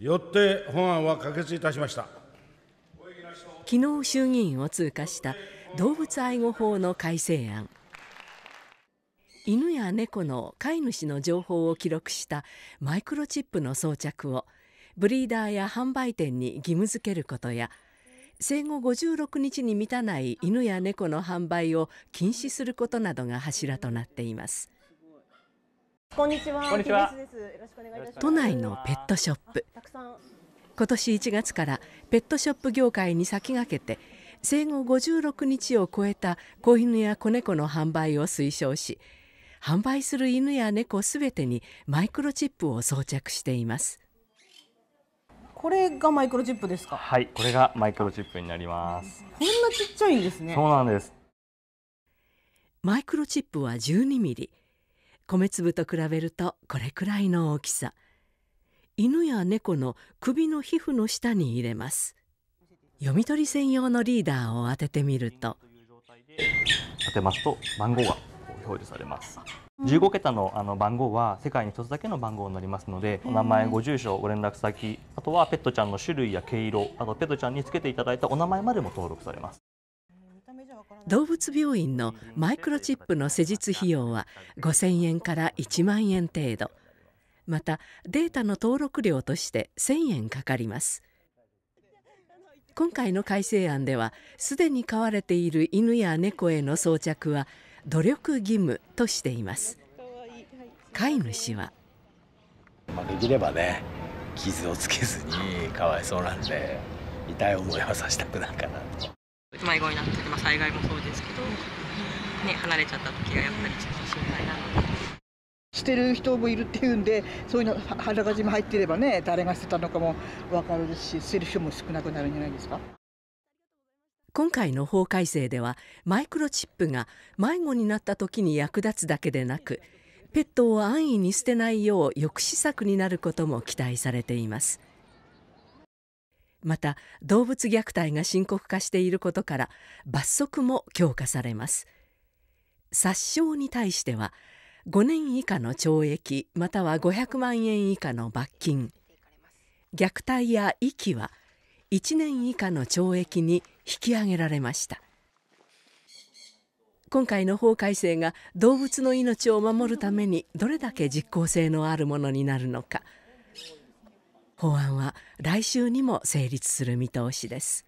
よって本案は可決いたしました昨日衆議院を通過した動物愛護法の改正案犬や猫の飼い主の情報を記録したマイクロチップの装着をブリーダーや販売店に義務付けることや生後56日に満たない犬や猫の販売を禁止することなどが柱となっていますこんにちは。こんにちは。都内のペットショップ。今年1月からペットショップ業界に先駆けて生後56日を超えた子犬や子猫の販売を推奨し販売する犬や猫すべてにマイクロチップを装着していますこれがマイクロチップですかはいこれがマイクロチップになりますこんなちっちゃいんですねそうなんですマイクロチップは12ミリ米粒と比べるとこれくらいの大きさ犬や猫の首の皮膚の下に入れます読み取り専用のリーダーを当ててみると当てますと番号が表示されます15桁のあの番号は世界に一つだけの番号になりますのでお名前ご住所ご連絡先あとはペットちゃんの種類や毛色あとペットちゃんにつけていただいたお名前までも登録されます動物病院のマイクロチップの施術費用は5,000円から1万円程度またデータの登録料として1,000円かかります今回の改正案ではすでに飼われている犬や猫への装着は努力義務としています飼い主は、できればね傷をつけずにかわいそうなんで痛い思いはさせたくないかなと。迷子になったり、まあ、災害もそうですけど、ね、離れちゃった時がやっぱりちょっと心配なので。してる人もいるっていうんでそういうのあらかじめ入ってればね誰が捨てたのかも分かるし捨てる人も少なくなるんじゃないですか。今回の法改正ではマイクロチップが迷子になった時に役立つだけでなくペットを安易に捨てないよう抑止策になることも期待されていますまた動物虐待が深刻化していることから罰則も強化されます殺傷に対しては5年以下の懲役または500万円以下の罰金虐待や遺棄は1年以下の懲役に引き上げられました今回の法改正が動物の命を守るためにどれだけ実効性のあるものになるのか法案は来週にも成立する見通しです